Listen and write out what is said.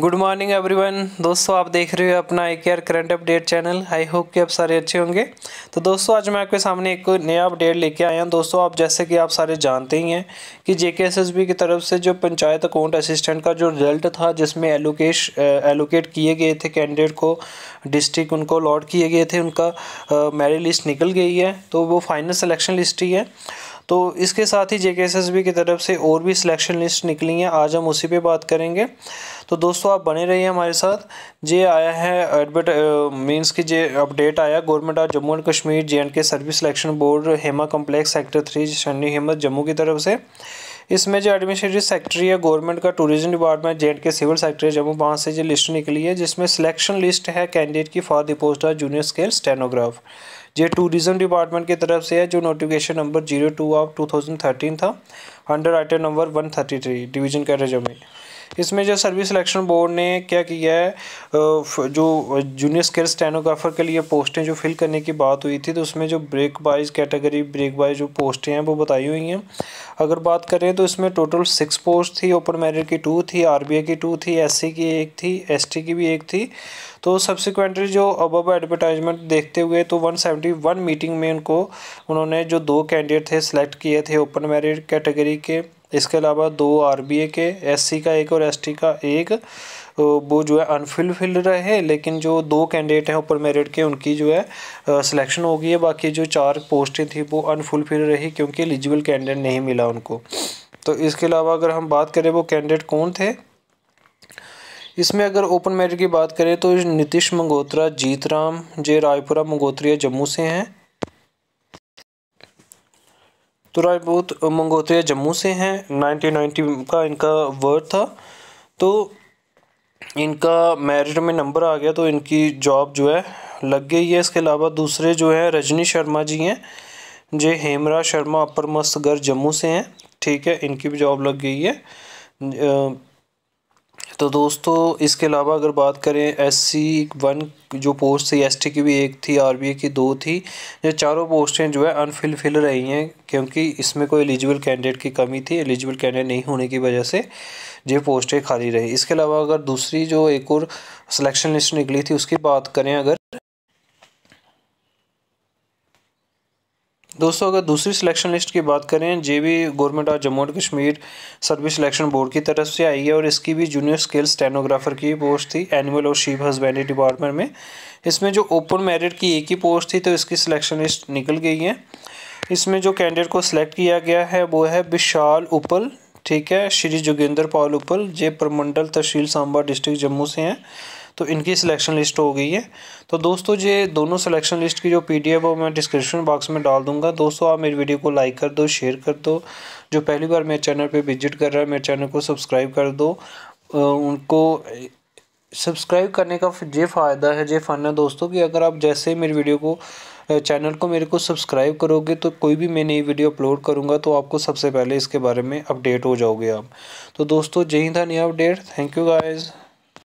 good morning everyone दोस्तों आप देख रहे हो अपना एक care current update channel I hope कि आप सारे अच्छे होंगे तो दोस्तों आज मैं आपके सामने एक नया अपडेट लेके आया हूँ दोस्तों आप जैसे कि आप सारे जानते ही हैं कि जे की तरफ से जो पंचायत अकाउंट असिस्टेंट का जो रिजल्ट था जिसमें एलोकेश एलोकेट किए गए थे कैंडिडेट को डिस्ट्रिक्ट उनको अलॉट किए गए थे उनका मेरिट लिस्ट निकल गई है तो वो फाइनल सलेक्शन लिस्ट ही है तो इसके साथ ही जे की तरफ से और भी सिलेक्शन लिस्ट निकली हैं आज हम उसी पर बात करेंगे तो दोस्तों आप बने रहिए हमारे साथ जे आया है एडवर्ट मीन्स की जे अपडेट आया government of Jammu and Kashmir J and K service selection board Hema complex sector three शनि हेमत जम्मू की तरफ से इसमें जो एडमिनिस्ट्रेटिव सेक्रेटरी है गवर्नमेंट का tourism department J K civil secretary Jammu वहाँ से जो लिस्ट निकली है जिसमें सिलेक्शन लिस्ट है कैंडिडेट की for the post of junior scale stenograph ये टूरिज्म डिपार्टमेंट की तरफ से है जो notification number zero two of two thousand thirteen था under item number one thirty three division का में इसमें जो सर्विस सिलेक्शन बोर्ड ने क्या किया है जो जूनियर स्किल स्टेनोग्राफर के लिए पोस्टें जो फिल करने की बात हुई थी तो उसमें जो break wise category break wise जो पोस्टें हैं वो बताई हुई हैं अगर बात करें तो इसमें टोटल सिक्स पोस्ट थी ओपन मेरिट की टू थी आर की टू थी एस की एक थी एस की भी एक थी तो सब्सिक्वेंटली जो अब एडवर्टाइजमेंट देखते हुए तो 171 मीटिंग में उनको उन्होंने जो दो कैंडिडेट थे सेलेक्ट किए थे ओपन मेरिट कैटेगरी के इसके अलावा दो आर के एस का एक और एस का एक वो जो है अनफिलफिल रहे लेकिन जो दो कैंडिडेट हैं ऊपर मेरिट के उनकी जो है सिलेक्शन हो गई है बाकी जो चार पोस्टें थी वो अनफुलफिल रही क्योंकि एलिजिबल कैंडिडेट नहीं मिला उनको तो इसके अलावा अगर हम बात करें वो कैंडिडेट कौन थे इसमें अगर ओपन मेरिट की बात करें तो नीतीश मंगोत्रा जीत राम जे रायपुरा मंगोत्रिया जम्मू से हैं तो राजपूत मंगोत्रिया जम्मू से हैं 1990 का इनका वर्थ था तो इनका मैरिट में नंबर आ गया तो इनकी जॉब जो है लग गई है इसके अलावा दूसरे जो हैं रजनी शर्मा जी हैं जे हेमरा शर्मा अपर मस्तगढ़ जम्मू से हैं ठीक है इनकी भी जॉब लग गई है तो दोस्तों इसके अलावा अगर बात करें एस सी वन जो पोस्ट थी एस टी की भी एक थी आर बी ए की दो थी ये चारों पोस्टें जो है अनफिलफिल रही हैं क्योंकि इसमें कोई एलिजिबल कैंडिडेट की कमी थी एलिजिबल कैंडिडेट नहीं होने की वजह से ये पोस्टें खाली रही इसके अलावा अगर दूसरी जो एक और सिलेक्शन लिस्ट निकली थी उसकी बात करें अगर दोस्तों अगर दूसरी सिलेक्शन लिस्ट की बात करें जे भी government of Jammu and Kashmir service selection board की तरफ से आई है और इसकी भी जूनियर स्केल स्टेनोग्राफर की पोस्ट थी एनिमल और शीप हस्बेंड्री डिपार्टमेंट में इसमें जो ओपन मेरिट की एक ही पोस्ट थी तो इसकी सिलेक्शन लिस्ट निकल गई है इसमें जो कैंडिडेट को सिलेक्ट किया गया है वो है विशाल उपल ठीक है श्री जोगेंद्र पाल उपल जे परमंडल तहसील सांबा डिस्ट्रिक्ट जम्मू से हैं तो इनकी सिलेक्शन लिस्ट हो गई है तो दोस्तों ये दोनों सिलेक्शन लिस्ट की जो पी डी एफ वो मैं डिस्क्रिप्शन बॉक्स में डाल दूंगा दोस्तों आप मेरी वीडियो को लाइक कर दो शेयर कर दो जो पहली बार मेरे चैनल पे विजिट कर रहा है मेरे चैनल को सब्सक्राइब कर दो उनको सब्सक्राइब करने का ये फ़ायदा है ये फन है दोस्तों कि अगर आप जैसे ही मेरी वीडियो को चैनल को मेरे को सब्सक्राइब करोगे तो कोई भी मैं नई वीडियो अपलोड करूँगा तो आपको सबसे पहले इसके बारे में अपडेट हो जाओगे आप तो दोस्तों यही था नया अपडेट थैंक यू गाइज़